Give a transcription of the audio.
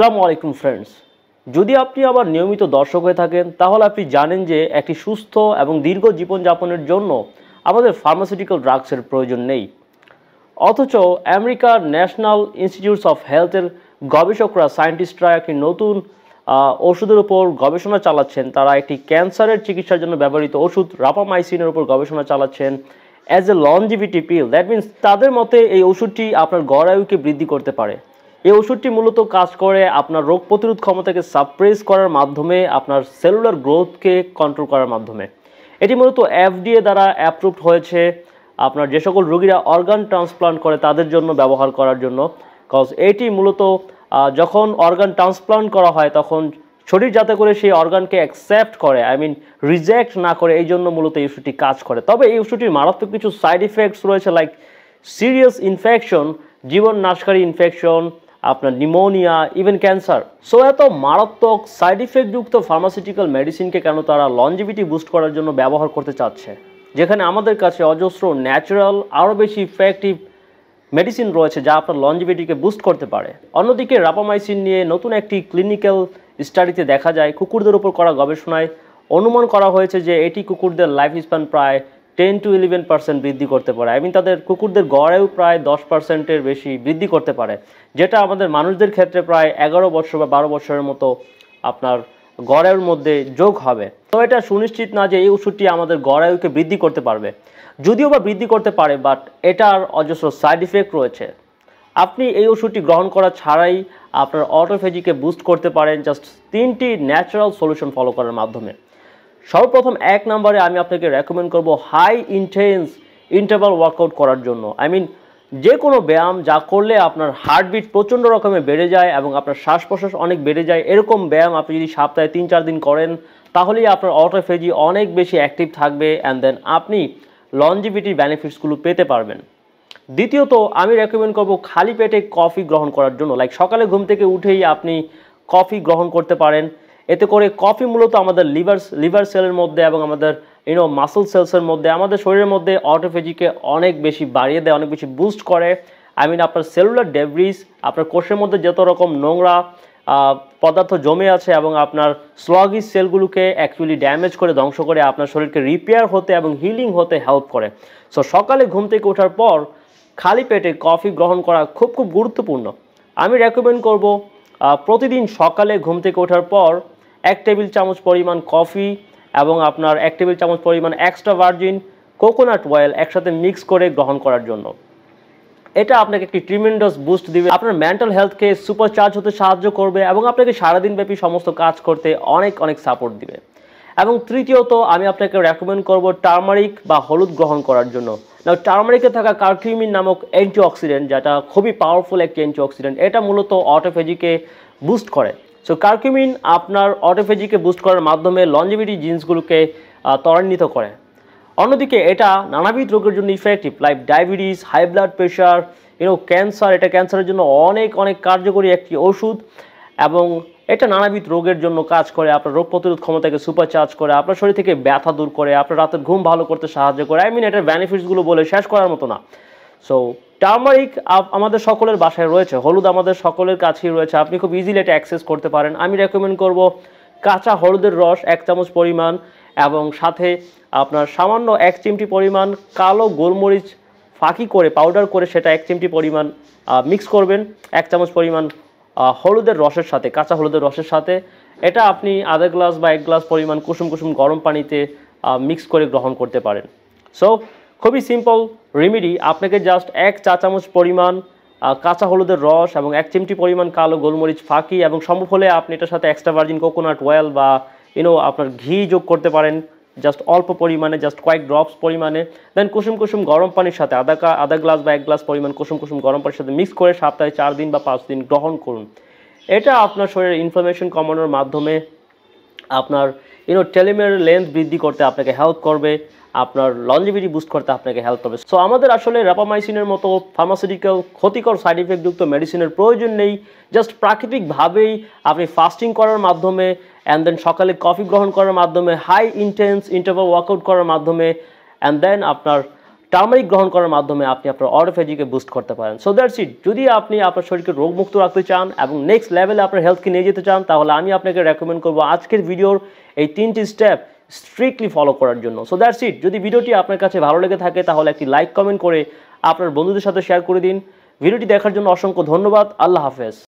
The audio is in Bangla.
আসসালামু আলাইকুম ফ্রেন্ডস যদি আপনি আবার নিয়মিত দর্শক হয়ে থাকেন তাহলে আপনি জানেন যে একটি সুস্থ এবং দীর্ঘ যাপনের জন্য আমাদের ফার্মাসিউটিক্যাল ড্রাগসের প্রয়োজন নেই অথচ আমেরিকার ন্যাশনাল ইনস্টিটিউটস অফ হেলথের গবেষকরা সায়েন্টিস্টরা একটি নতুন ওষুধের উপর গবেষণা চালাচ্ছেন তারা একটি ক্যান্সারের চিকিৎসার জন্য ব্যবহৃত ওষুধ রাপামাইসিনের উপর গবেষণা চালাচ্ছেন as a longevity pill that means তাদের মতে এই ওষুধটি আপনার গড় আয়ুকে বৃদ্ধি করতে পারে এই ওষুধটি মূলত কাজ করে আপনার রোগ প্রতিরোধ ক্ষমতাকে সাপ্রেস করার মাধ্যমে আপনার সেলুলার গ্রোথকে কন্ট্রোল করার মাধ্যমে এটি মূলত এফডিএ দ্বারা অ্যাপ্রুভড হয়েছে আপনার যে সকল রোগীরা অর্গান ট্রান্সপ্লান্ট করে তাদের জন্য ব্যবহার করার জন্য কজ এটি মূলত যখন অর্গান ট্রান্সপ্লান্ট করা হয় তখন শরীর যাতে করে সেই অর্গানকে অ্যাকসেপ্ট করে আই মিন রিজেক্ট না করে এই জন্য মূলত এই ওষুধটি কাজ করে তবে এই ওষুধটির মারাত্মক কিছু সাইড ইফেক্টস রয়েছে লাইক সিরিয়াস ইনফেকশন জীবন নাশকারী ইনফেকশন আপনার নিউমোনিয়া ইভেন ক্যান্সার সো এত মারাত্মক সাইড ইফেক্টযুক্ত ফার্মাসিউটিক্যাল মেডিসিনকে কেন তারা লঞ্জিভিটি বুস্ট করার জন্য ব্যবহার করতে চাচ্ছে যেখানে আমাদের কাছে অজস্র ন্যাচারাল আরও বেশি ইফেক্টিভ মেডিসিন রয়েছে যা আপনার লঞ্জিভিটিকে বুস্ট করতে পারে অন্যদিকে রাপামাইসিন নিয়ে নতুন একটি ক্লিনিক্যাল স্টাডিতে দেখা যায় কুকুরদের উপর করা গবেষণায় অনুমান করা হয়েছে যে এটি কুকুরদের লাইফ স্প্যান প্রায় টেন টু ইলেভেন পার্সেন্ট বৃদ্ধি করতে পারে আই মিন তাদের কুকুরদের গড়েও প্রায় দশ পার্সেন্টের বেশি বৃদ্ধি করতে পারে যেটা আমাদের মানুষদের ক্ষেত্রে প্রায় এগারো বছর বা বারো বছরের মতো আপনার গড়ের মধ্যে যোগ হবে তো এটা সুনিশ্চিত না যে এই ওষুধটি আমাদের গড়ায়ুকে বৃদ্ধি করতে পারবে যদিও বা বৃদ্ধি করতে পারে বাট এটার অজস্র সাইড ইফেক্ট রয়েছে আপনি এই ওষুধটি গ্রহণ করা ছাড়াই আপনার অটোফেজিকে বুস্ট করতে পারেন জাস্ট তিনটি ন্যাচারাল সলিউশন ফলো করার মাধ্যমে সর্বপ্রথম এক নম্বরে আমি আপনাকে রেকমেন্ড করব হাই ইন্টেন্স ইন্টারভাল ওয়ার্কআউট করার জন্য আই মিন যে কোনো ব্যায়াম যা করলে আপনার হার্টবিট প্রচণ্ড রকমে বেড়ে যায় এবং আপনার শ্বাস প্রশ্বাস অনেক বেড়ে যায় এরকম ব্যায়াম আপনি যদি সপ্তাহে তিন চার দিন করেন তাহলেই আপনার অটোফেজি অনেক বেশি অ্যাক্টিভ থাকবে অ্যান্ড দেন আপনি লঞ্জিভিটির বেনিফিটসগুলো পেতে পারবেন দ্বিতীয়ত আমি রেকমেন্ড করব খালি পেটে কফি গ্রহণ করার জন্য লাইক সকালে ঘুম থেকে উঠেই আপনি কফি গ্রহণ করতে পারেন এতে করে কফি মূলত আমাদের লিভার লিভার সেলের মধ্যে এবং আমাদের ইউনো মাসল সেলসের মধ্যে আমাদের শরীরের মধ্যে অটোফেজিকে অনেক বেশি বাড়িয়ে দেয় অনেক বেশি বুস্ট করে আই মিন আপনার সেলুলার ডেব্রিজ আপনার কোষের মধ্যে যত রকম নোংরা পদার্থ জমে আছে এবং আপনার স্লগি সেলগুলোকে অ্যাকচুয়ালি ড্যামেজ করে ধ্বংস করে আপনার শরীরকে রিপেয়ার হতে এবং হিলিং হতে হেল্প করে সো সকালে ঘুম থেকে ওঠার পর খালি পেটে কফি গ্রহণ করা খুব খুব গুরুত্বপূর্ণ আমি রেকমেন্ড করব প্রতিদিন সকালে ঘুম থেকে ওঠার পর এক টেবিল চামচ পরিমাণ কফি এবং আপনার এক টেবিল চামচ পরিমাণ এক্সট্রা ভার্জিন কোকোনাট অয়েল একসাথে মিক্স করে গ্রহণ করার জন্য এটা আপনাকে একটি ট্রিমেন্ডাস বুস্ট দিবে আপনার মেন্টাল হেলথকে সুপারচার্জ হতে সাহায্য করবে এবং আপনাকে সারাদিনব্যাপী সমস্ত কাজ করতে অনেক অনেক সাপোর্ট দিবে এবং তৃতীয়ত আমি আপনাকে রেকমেন্ড করব টার্মারিক বা হলুদ গ্রহণ করার জন্য না টার্মারিকে থাকা কার্কিউমিন নামক অ্যান্টিঅক্সিডেন্ট যেটা খুবই পাওয়ারফুল একটি অ্যান্টিঅক্সিডেন্ট এটা মূলত অটোফেজিকে বুস্ট করে সো কার্কিউমিন আপনার অটোফেজিকে বুস্ট করার মাধ্যমে লঞ্জিভিটি জিন্সগুলোকে ত্বরান্বিত করে অন্যদিকে এটা নানাবিধ রোগের জন্য effective like diabetes high blood pressure you know cancer এটা ক্যান্সারের জন্য অনেক অনেক কার্যকরী একটি ওষুধ এবং এটা নানাবিধ রোগের জন্য কাজ করে আপনার রোগ প্রতিরোধ ক্ষমতাকে সুপারচার্জ করে আপনার শরীর থেকে ব্যথা দূর করে আপনার রাতের ঘুম ভালো করতে সাহায্য করে আই মিন এটার বেনিফিটসগুলো বলে শেষ করার মতো না সো টার্মারিক আমাদের সকলের বাসায় রয়েছে হলুদ আমাদের সকলের কাছেই রয়েছে আপনি খুব ইজিলি এটা অ্যাক্সেস করতে পারেন আমি রেকমেন্ড করব কাঁচা হলুদের রস এক চামচ পরিমাণ এবং সাথে আপনার সামান্য এক চিমটি পরিমাণ কালো গোলমরিচ ফাঁকি করে পাউডার করে সেটা এক চিমটি পরিমাণ মিক্স করবেন এক চামচ পরিমাণ হলুদের রসের সাথে কাঁচা হলুদের রসের সাথে এটা আপনি আধা গ্লাস বা এক গ্লাস পরিমাণ কুসুম কুসুম গরম পানিতে মিক্স করে গ্রহণ করতে পারেন সো খুবই সিম্পল রেমেডি আপনাকে জাস্ট এক চা চামচ পরিমাণ কাঁচা হলুদের রস এবং এক চিমটি পরিমাণ কালো গোলমরিচ ফাঁকি এবং সম্ভব হলে আপনি এটার সাথে এক্সট্রা ভার্জিন কোকোনাট অয়েল বা ইউনো আপনার ঘি যোগ করতে পারেন জাস্ট অল্প পরিমাণে জাস্ট কয়েক ড্রপস পরিমাণে দেন কুসুম কুসুম গরম পানির সাথে আধা কা আধা গ্লাস বা এক গ্লাস পরিমাণ কুসুম কুসুম গরম পানির সাথে মিক্স করে সপ্তাহে চার দিন বা পাঁচ দিন গ্রহণ করুন এটা আপনার শরীরে ইনফ্লামেশন কমানোর মাধ্যমে আপনার ইউনো টেলিমের লেন্থ বৃদ্ধি করতে আপনাকে হেল্প করবে আপনার লঞ্জিভিটি বুস্ট করতে আপনাকে হেল্প করবে সো আমাদের আসলে র্যাপামাইসিনের মতো ফার্মাসিউটিক্যাল ক্ষতিকর সাইড ইফেক্টযুক্ত মেডিসিনের প্রয়োজন নেই জাস্ট প্রাকৃতিকভাবেই আপনি ফাস্টিং করার মাধ্যমে অ্যান্ড দেন সকালে কফি গ্রহণ করার মাধ্যমে হাই ইন্টেন্স ইন্টারভাল ওয়ার্কআউট করার মাধ্যমে অ্যান্ড দেন আপনার টার্মারিক গ্রহণ করার মাধ্যমে আপনি আপনার অটোফেজিকে বুস্ট করতে পারেন সো দ্যাটস ইট যদি আপনি আপনার শরীরকে রোগমুক্ত রাখতে চান এবং নেক্সট লেভেলে আপনার হেলথকে নিয়ে যেতে চান তাহলে আমি আপনাকে রেকমেন্ড করবো আজকের ভিডিওর এই তিনটি স্টেপ স্ট্রিক্টলি ফলো করার জন্য সো দ্যাটস ইট যদি ভিডিওটি আপনার কাছে ভালো লেগে থাকে তাহলে একটি লাইক কমেন্ট করে আপনার বন্ধুদের সাথে শেয়ার করে দিন ভিডিওটি দেখার জন্য অসংখ্য ধন্যবাদ আল্লাহ হাফেজ